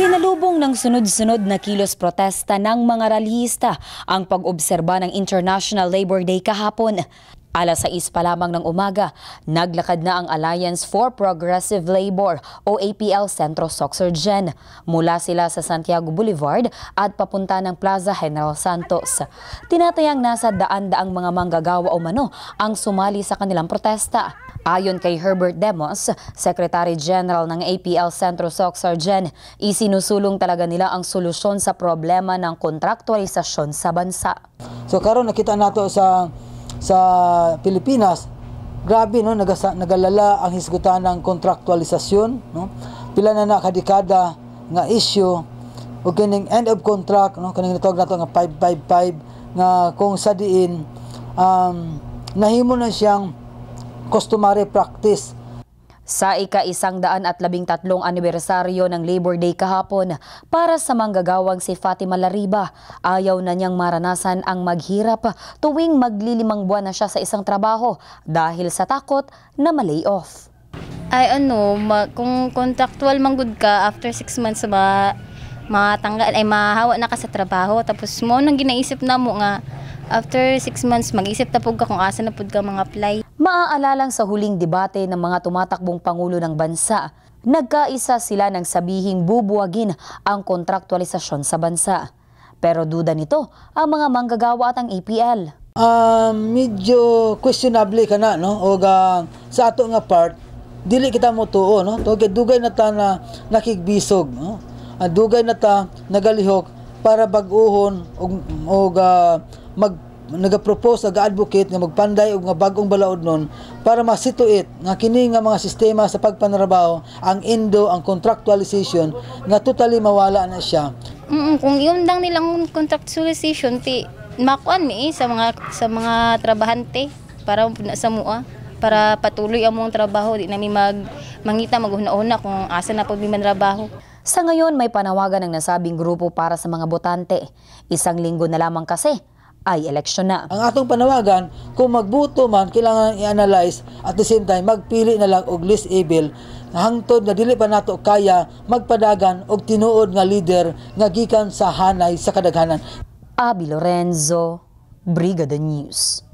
Sinalubong ng sunod-sunod na kilos protesta ng mga rallyista ang pag-obserba ng International Labor Day kahapon. Alas 6 pa lamang ng umaga, naglakad na ang Alliance for Progressive Labor o APL Centro Soxergen mula sila sa Santiago Boulevard at papunta ng Plaza General Santos. Tinatayang nasa daan-daang mga manggagawa o mano ang sumali sa kanilang protesta. Ayon kay Herbert Demos, Secretary General ng APL Centro Soxergen, isinusulong talaga nila ang solusyon sa problema ng kontraktualisasyon sa bansa. So karon nakita nato sa sa Pilipinas, grabe no Nagasa, nagalala ang hisgutan ng kontraktualisasyon no. Pila na nakadikada nga isyu o kining end of contract no kining natawag nato nga 555 nga kung sa diin um, nahimo na siyang customary practice sa ika-isang daan at labing tatlong anibersaryo ng Labor Day kahapon, para sa manggagawang si Fatima Lariba, ayaw na niyang maranasan ang maghirap tuwing maglilimang buwan na siya sa isang trabaho dahil sa takot na malay off. Ay ano, ma- kung contractual manggod ka, after 6 months ba matanggal ay mahawa na ka sa trabaho tapos mo nang ginaisip na mo nga after 6 months mag-isip ta pud ka kung asa na pud ka mga apply Maaalalang sa huling debate ng mga tumatakbong Pangulo ng Bansa, nagkaisa sila ng sabihing bubuwagin ang kontraktualisasyon sa bansa. Pero duda nito ang mga manggagawa at ang EPL. Um, ah, medyo questionable ka na, no? O uh, sa ato nga part, dili kita mo tuo, no? Tugay dugay na ta na nakigbisog, no? Uh, dugay na ta nagalihok para baguhon og og uh, mag nagapropose nga advocate nga magpanday og nga bagong balaod nun para masituit nga kini nga mga sistema sa pagpanrabaho ang indo ang contractualization nga totally mawala na siya. Mm, -mm kung yun lang nilang contractualization ti makuan mi sa mga sa mga trabahante para sa mua para patuloy ang mong trabaho di nami mag mangita maghuna-una kung asa na pud trabaho. Sa ngayon, may panawagan ng nasabing grupo para sa mga botante. Isang linggo na lamang kasi ay eleksyon na. Ang atong panawagan, kung magbuto man, kailangan i-analyze at the same time, magpili na lang og least able na hangtod nga dili pa nato kaya magpadagan og tinuod nga leader nga gikan sa hanay sa kadaghanan. Abi Lorenzo, Brigada News.